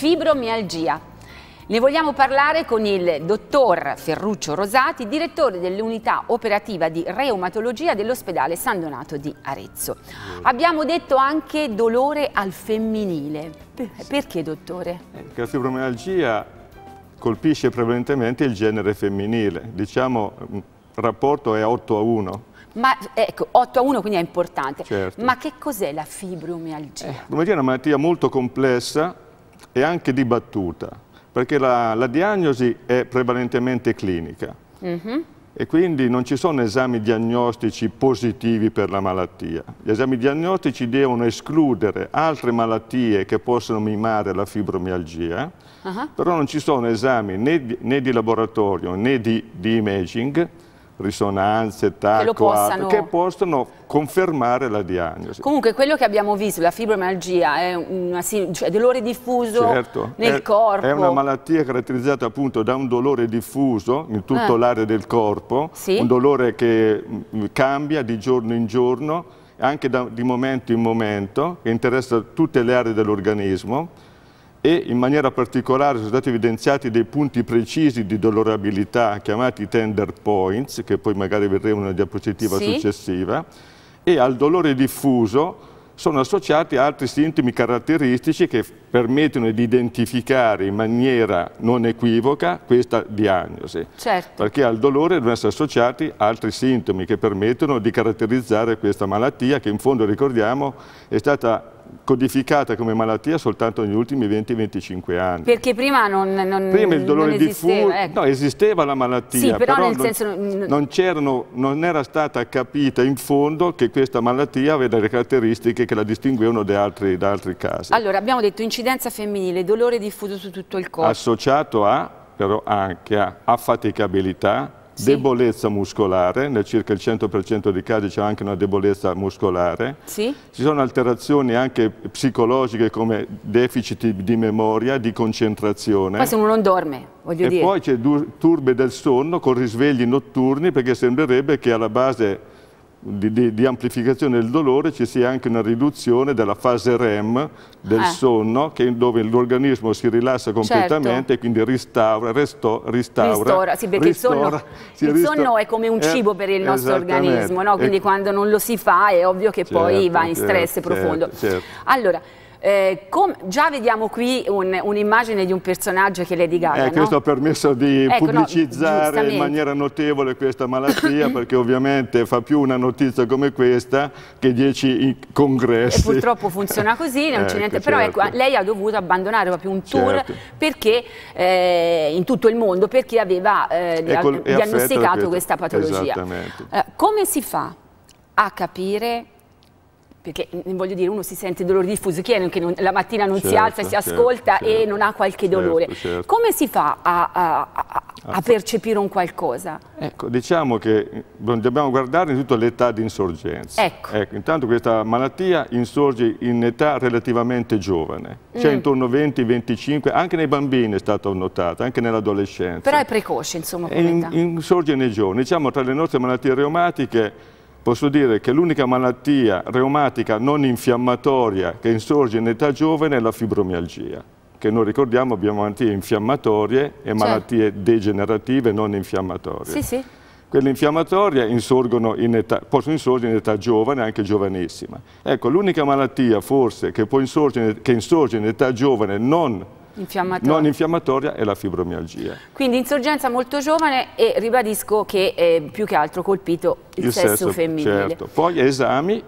fibromialgia. Ne vogliamo parlare con il dottor Ferruccio Rosati, direttore dell'unità operativa di reumatologia dell'ospedale San Donato di Arezzo. Abbiamo detto anche dolore al femminile. Eh, perché dottore? Perché eh, la fibromialgia colpisce prevalentemente il genere femminile. Diciamo il mm, rapporto è 8 a 1. Ma ecco, 8 a 1 quindi è importante. Certo. Ma che cos'è la fibromialgia? la eh, fibromialgia è una malattia molto complessa e anche dibattuta, perché la, la diagnosi è prevalentemente clinica mm -hmm. e quindi non ci sono esami diagnostici positivi per la malattia. Gli esami diagnostici devono escludere altre malattie che possono mimare la fibromialgia, uh -huh. però non ci sono esami né di, né di laboratorio né di, di imaging risonanze, TAC, che, possano... che possono confermare la diagnosi. Comunque quello che abbiamo visto, la fibromialgia, è un cioè dolore diffuso certo, nel è, corpo. È una malattia caratterizzata appunto da un dolore diffuso in tutta eh. l'area del corpo, sì? un dolore che mm, cambia di giorno in giorno, anche da, di momento in momento, che interessa tutte le aree dell'organismo e in maniera particolare sono stati evidenziati dei punti precisi di dolorabilità chiamati tender points, che poi magari vedremo nella diapositiva sì. successiva, e al dolore diffuso sono associati altri sintomi caratteristici che permettono di identificare in maniera non equivoca questa diagnosi. Certo. Perché al dolore devono essere associati altri sintomi che permettono di caratterizzare questa malattia che in fondo ricordiamo è stata codificata come malattia soltanto negli ultimi 20-25 anni. Perché prima non, non Prima il dolore diffuso, ecco. no, esisteva la malattia, sì, però, però non, senso... non, non, era stata capita in fondo che questa malattia aveva delle caratteristiche che la distinguevano da altri, da altri casi. Allora, abbiamo detto incidenza femminile, dolore diffuso su tutto il corpo. Associato a, però anche a affaticabilità, sì. Debolezza muscolare, nel circa il 100% dei casi c'è anche una debolezza muscolare. Sì. Ci sono alterazioni anche psicologiche come deficit di memoria, di concentrazione. Poi se uno non dorme, voglio e dire. E poi c'è turbe del sonno con risvegli notturni perché sembrerebbe che alla base di, di, di, amplificazione del dolore ci sia anche una riduzione della fase REM del eh. sonno che, dove l'organismo si rilassa certo. completamente certo. e quindi restaura, resto, ristaura, ristora, sì, perché ristora, il, sonno, il ristora, sonno, è come un eh, cibo eh, per il nostro organismo, no? quindi e, quando non lo si fa è ovvio che certo, poi va in certo, stress certo, profondo. Certo, allora, eh, già vediamo qui un'immagine di un personaggio che è Lady Gaga. Eh, questo no? ha permesso di ecco, pubblicizzare no, in maniera notevole questa malattia perché ovviamente fa più una notizia come questa che dieci congressi. E purtroppo funziona così, non ecco, c'è niente, certo. però ecco, certo. lei ha dovuto abbandonare proprio un tour certo. perché, eh, in tutto il mondo perché aveva eh, diagnosticato questa patologia. Esattamente. Eh, come si fa a capire perché mm, voglio dire uno si sente dolore diffuso, chi è che non, la mattina non certo, si alza, certo, si ascolta certo, e non ha qualche certo, dolore? Certo, Come si fa a, a, a, a, ah, percepire un qualcosa? Ecco, diciamo che mm, dobbiamo guardare innanzitutto l'età di insorgenza. Ecco. ecco. Intanto questa malattia insorge in età relativamente giovane, mm. cioè mm. intorno 20-25, anche nei bambini è stata notata, anche nell'adolescenza. Però è precoce insomma. In, insorge nei giovani, diciamo tra le nostre malattie reumatiche posso dire che l'unica malattia reumatica non infiammatoria che insorge in età giovane è la fibromialgia, che noi ricordiamo abbiamo malattie infiammatorie e cioè? malattie certo. degenerative non infiammatorie. Sì, sì. Quelle infiammatorie in età, possono insorgere in età giovane, anche giovanissima. Ecco, l'unica malattia forse che, può insorgere, che insorge in età giovane non Infiammatoria. non infiammatoria e la fibromialgia. Quindi insorgenza molto giovane e ribadisco che è più che altro colpito il, il sesso, sesso, femminile. Certo. Poi esami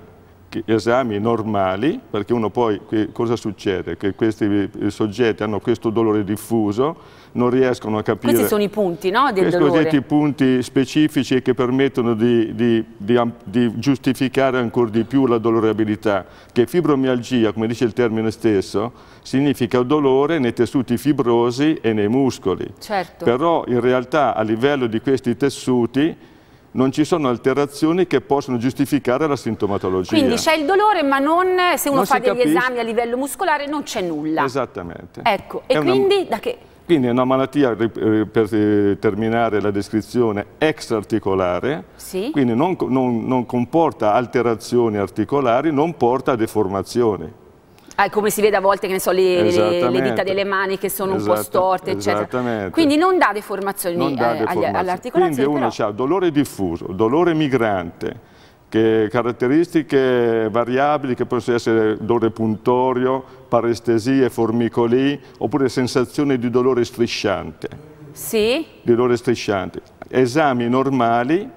esami normali, perché uno poi, cosa succede? Che questi eh, soggetti hanno questo dolore diffuso, non riescono a capire... Questi sono i punti, no? Del questi cosiddetti punti specifici che permettono di, di, di, di giustificare ancora di più la dolorabilità, che fibromialgia, come dice il termine stesso, significa dolore nei tessuti fibrosi e nei muscoli. Certo. Però in realtà a livello di questi tessuti non ci sono alterazioni che possono giustificare la sintomatologia. Quindi c'è il dolore, ma non, se uno non fa degli capisce. esami a livello muscolare non c'è nulla. Esattamente. Ecco, e è quindi da che... Quindi è una malattia, eh, per eh, terminare la descrizione, extraarticolare, sì. quindi non, non, non comporta alterazioni articolari, non porta a deformazioni. Ah, come si vede a volte, che ne so, le, le, le dita delle mani che sono Esatta, un po' storte, eccetera. Quindi non dà eh, deformazioni all'articolazione. Quindi uno però... ha dolore diffuso, dolore migrante, che caratteristiche variabili che possono essere dolore puntorio, parestesie, formicoli, oppure sensazione di dolore strisciante. Sì? Di dolore strisciante. Esami normali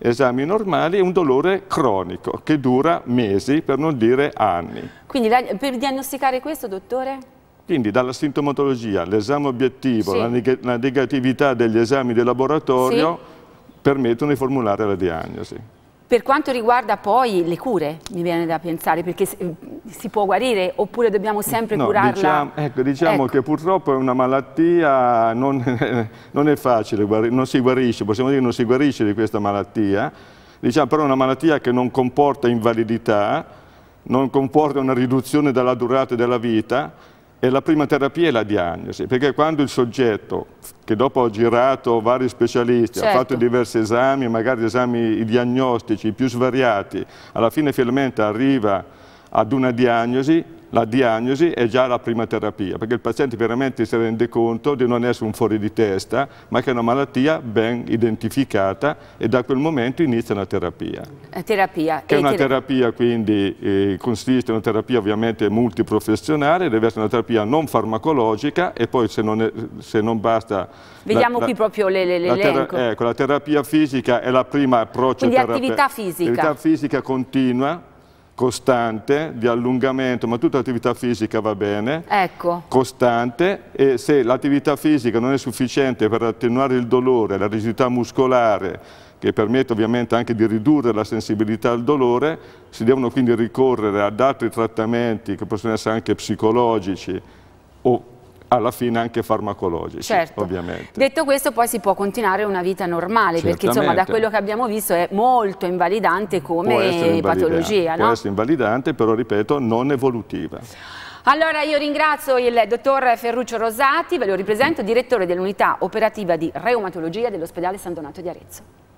esami normali e un dolore cronico che dura mesi per non dire anni. Quindi per diagnosticare questo dottore? Quindi dalla sintomatologia, l'esame obiettivo, sì. la, neg la, negatività degli esami di laboratorio sì. permettono di formulare la diagnosi. Per quanto riguarda poi le cure, mi viene da pensare, perché eh, si può guarire oppure dobbiamo sempre no, curarla? Diciamo, ecco, diciamo ecco. che purtroppo è una malattia, non, non è facile, non si guarisce, possiamo dire che non si guarisce di questa malattia, diciamo, però è una malattia che non comporta invalidità, non comporta una riduzione della durata della vita, e la prima terapia è la diagnosi, perché quando il soggetto, che dopo ha girato vari specialisti, certo. ha fatto certo. diversi esami, magari esami diagnostici più svariati, alla fine finalmente arriva ad una diagnosi, la diagnosi è già la prima terapia, perché il paziente veramente si rende conto di non essere un fuori di testa, ma che è una malattia ben identificata e da quel momento inizia la terapia. La terapia. Che è una terapia quindi, eh, consiste in una terapia ovviamente multiprofessionale, deve essere una terapia non farmacologica e poi se non, è, se non basta... Vediamo la, qui la, proprio l'elenco. Le, ecco, la terapia fisica è la prima approccio terapeutico. Quindi attività fisica. L'attività fisica continua, costante di allungamento, ma tutta l'attività fisica va bene, ecco. costante e se l'attività fisica non è sufficiente per attenuare il dolore, la rigidità muscolare, che permette ovviamente anche di ridurre la sensibilità al dolore, si devono quindi ricorrere ad altri trattamenti che possono essere anche psicologici o alla fine anche farmacologici, certo. ovviamente. Detto questo poi si può continuare una vita normale, Certamente. perché insomma da quello che abbiamo visto è molto invalidante come invalidante, patologia. Può no? essere invalidante, però ripeto, non evolutiva. Allora io ringrazio il dottor Ferruccio Rosati, ve lo ripresento, direttore dell'unità operativa di reumatologia dell'ospedale San Donato di Arezzo.